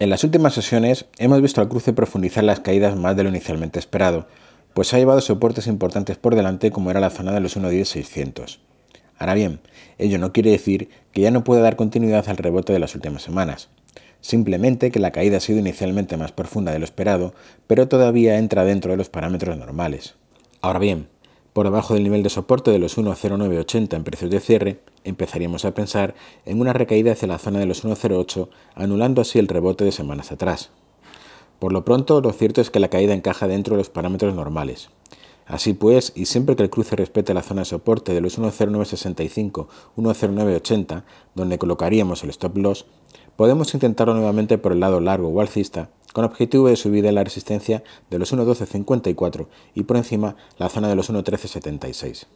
En las últimas sesiones hemos visto al cruce profundizar las caídas más de lo inicialmente esperado, pues ha llevado soportes importantes por delante como era la zona de los 1.10600. Ahora bien, ello no quiere decir que ya no pueda dar continuidad al rebote de las últimas semanas. Simplemente que la caída ha sido inicialmente más profunda de lo esperado, pero todavía entra dentro de los parámetros normales. Ahora bien, por debajo del nivel de soporte de los 1.0980 en precios de cierre, empezaríamos a pensar en una recaída hacia la zona de los 1.08, anulando así el rebote de semanas atrás. Por lo pronto, lo cierto es que la caída encaja dentro de los parámetros normales. Así pues, y siempre que el cruce respete la zona de soporte de los 1.0965-1.0980, donde colocaríamos el stop loss, podemos intentarlo nuevamente por el lado largo o alcista, con objetivo de subir la resistencia de los 1.1254 y por encima la zona de los 1.1376.